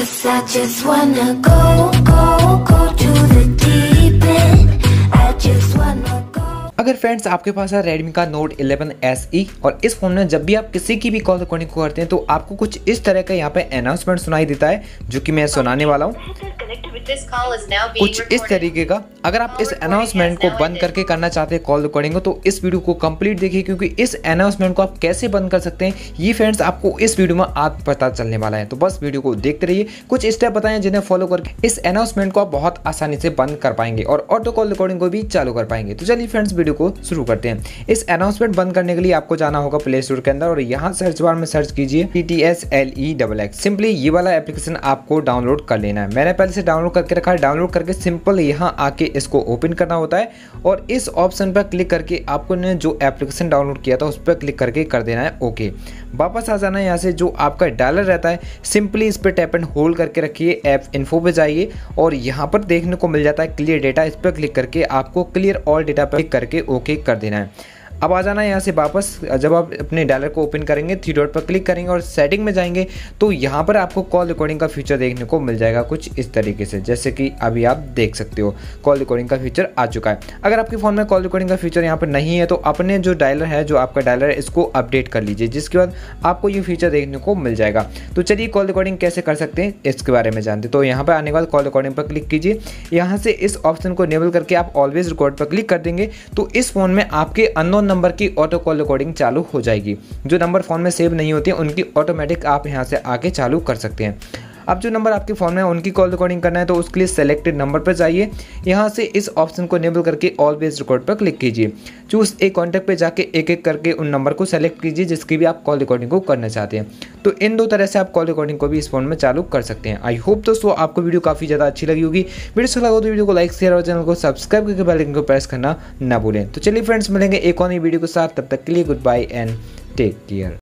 Cause I just wanna go, go, go to the deep end अगर friends आपके पास है रेडमी का नोट 11 SE और इस फोन में जब भी आप किसी की भी कॉल रिकॉर्डिंग करते हैं तो आपको कुछ इस तरह का यहाँ पे अनाउंसमेंट सुनाई देता है जो कि मैं सुनाने वाला हूँ कुछ इस तरीके का अगर आप इस अनाउंसमेंट को बंद करके करना चाहते हैं कॉल रिकॉर्डिंग को तो इस वीडियो को कंप्लीट देखिए क्योंकि इस अनाउंसमेंट को आप कैसे बंद कर सकते हैं ये फ्रेंड्स आपको इस वीडियो में आज पता चलने वाला है तो बस वीडियो को देखते रहिए कुछ स्टेप बताएं जिन्हें फॉलो करके इस अनाउंसमेंट को आप बहुत आसानी से बंद कर पाएंगे और ऑटो कॉल रिकॉर्डिंग को भी चालू कर पाएंगे तो चलिए फ्रेंड्स वीडियो को शुरू करते हैं इस अनाउंसमेंट बंद करने के लिए आपको जाना होगा प्ले स्टोर के अंदर और यहाँ सर्च बार में सर्च कीजिए T T S L E double X simply ये वाला एप्लीकेशन आपको डाउनलोड कर लेना है मैंने पहले से डाउनलोड करके रखा है डाउनलोड करके सिंपल यहाँ आके इसको ओपन करना होता है और इस ऑप्शन पर क्लिक करके आपको ने जो एप्लीकेशन डाउनलोड किया था उस पर क्लिक करके कर देना है ओके वापस आ जाना है यहाँ से जो आपका डायलर रहता है सिंपली इस पर टैप एंड होल्ड करके रखिए ऐप इन्फो पर जाइए और यहाँ पर देखने को मिल जाता है क्लियर डेटा इस पर क्लिक करके आपको क्लियर ऑल डेटा पर क्लिक करके ओके कर देना है अब आ जाना है यहाँ से वापस जब आप अपने डायलर को ओपन करेंगे थ्री डॉट पर क्लिक करेंगे और सेटिंग में जाएंगे तो यहाँ पर आपको कॉल रिकॉर्डिंग का फीचर देखने को मिल जाएगा कुछ इस तरीके से जैसे कि अभी आप देख सकते हो कॉल रिकॉर्डिंग का फीचर आ चुका है अगर आपके फ़ोन में कॉल रिकॉर्डिंग का फीचर यहाँ पर नहीं है तो अपने जो डायलर है जो आपका डायलर है इसको अपडेट कर लीजिए जिसके बाद आपको ये फीचर देखने को मिल जाएगा तो चलिए कॉल रिकॉर्डिंग कैसे कर सकते हैं इसके बारे में जानते तो यहाँ पर आने के बाद कॉल रिकॉर्डिंग पर क्लिक कीजिए यहाँ से इस ऑप्शन को इनेबल करके आप ऑलवेज रिकॉर्ड पर क्लिक कर देंगे तो इस फोन में आपके अननोन नंबर की ऑटो कॉल रिकॉर्डिंग चालू हो जाएगी जो नंबर फ़ोन में सेव नहीं होती उनकी ऑटोमेटिक आप यहाँ से आके चालू कर सकते हैं अब जो नंबर आपके फ़ोन में उनकी कॉल रिकॉर्डिंग करना है तो उसके लिए सेलेक्टेड नंबर पर जाइए यहाँ से इस ऑप्शन को इनेबल करके ऑलवेज रिकॉर्ड पर क्लिक कीजिए चूज ए कॉन्टैक्ट पर जाके एक एक करके उन नंबर को सेलेक्ट कीजिए जिसकी भी आप कॉल रिकॉर्डिंग को करना चाहते हैं तो इन दो तरह से आप कॉल रिकॉर्डिंग को भी इस फोन में चालू कर सकते हैं आई होप दोस्तों आपको वीडियो काफ़ी ज़्यादा अच्छी लगी होगी वीडियो अच्छा लगा तो वीडियो को लाइक शेयर और चैनल को सब्सक्राइब करके बेल आइकन को प्रेस करना ना भूलें तो चलिए फ्रेंड्स मिलेंगे एक और नई वीडियो के साथ तब तक के लिए goodbye and take care